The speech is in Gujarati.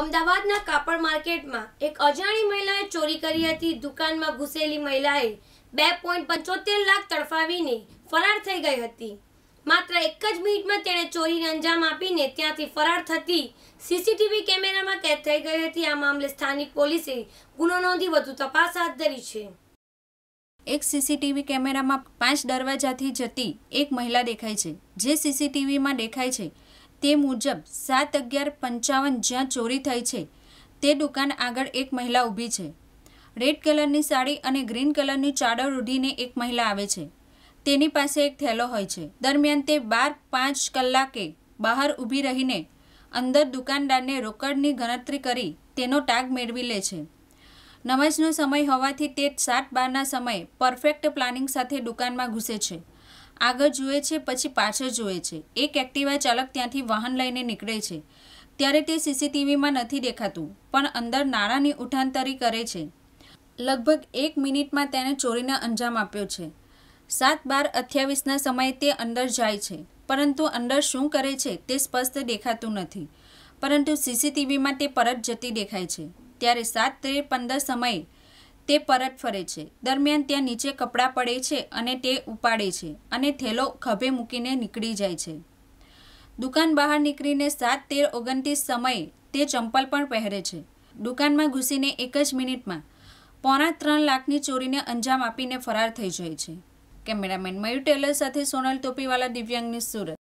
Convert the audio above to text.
અમદાવાદના કાપડ માર્કેટમાં એક અજાણી મહિલાએ ચોરી કરી હતી દુકાનમાં ઘૂસેલી મહિલાએ બે પોઈન્ટ પંચોતેર લાખ તડફાવીને ફરાર થઈ ગઈ હતી માત્ર એક જ મિનિટમાં તેણે ચોરીને અંજામ આપીને ત્યાંથી ફરાર થતી સીસીટીવી કેમેરામાં કેદ થઈ ગઈ હતી આ મામલે સ્થાનિક પોલીસે ગુનો નોંધી વધુ તપાસ હાથ ધરી છે એક સીસીટીવી કેમેરામાં પાંચ દરવાજાથી જતી એક મહિલા દેખાય છે જે સીસીટીવીમાં દેખાય છે તે મુજબ સાત અગિયાર પંચાવન જ્યાં ચોરી થઈ છે તે દુકાન આગળ એક મહિલા ઊભી છે રેડ કલરની સાડી અને ગ્રીન કલરની ચાદર ઓઢીને એક મહિલા આવે છે તેની પાસે એક થેલો હોય છે દરમિયાન તે બાર પાંચ કલાકે બહાર ઊભી રહીને અંદર દુકાનદારને રોકડની ગણતરી કરી તેનો ટાગ મેળવી લે છે નમાજનો સમય હોવાથી તે સાત બારના સમયે પરફેક્ટ પ્લાનિંગ સાથે દુકાનમાં ઘૂસે છે આગળ જુએ છે પછી પાછળ જુએ છે એક એક્ટિવા ચાલક ત્યાંથી વાહન લઈને નીકળે છે ત્યારે તે સીસીટીવીમાં નથી દેખાતું પણ અંદર નાણાંની ઉઠાંતરી કરે છે લગભગ એક મિનિટમાં તેને ચોરીને અંજામ આપ્યો છે સાત બાર અઠ્યાવીસના સમયે તે અંદર જાય છે પરંતુ અંદર શું કરે છે તે સ્પષ્ટ દેખાતું નથી પરંતુ સીસીટીવીમાં તે પરત જતી દેખાય છે ત્યારે સાત ત્રે પંદર સમયે તે પરત ફરે છે દરમિયાન ત્યાં નીચે કપડાં પડે છે અને તે ઉપાડે છે અને થેલો ખભે મૂકીને નીકળી જાય છે દુકાન બહાર નીકળીને સાત તેર ઓગણત્રીસ સમયે તે ચંપલ પણ પહેરે છે દુકાનમાં ઘૂસીને એક જ મિનિટમાં પોણા ત્રણ લાખની ચોરીને અંજામ આપીને ફરાર થઈ જાય છે કેમેરામેન મયુર ટેલર સાથે સોનલ તોપીવાલા દિવ્યાંગની સુરત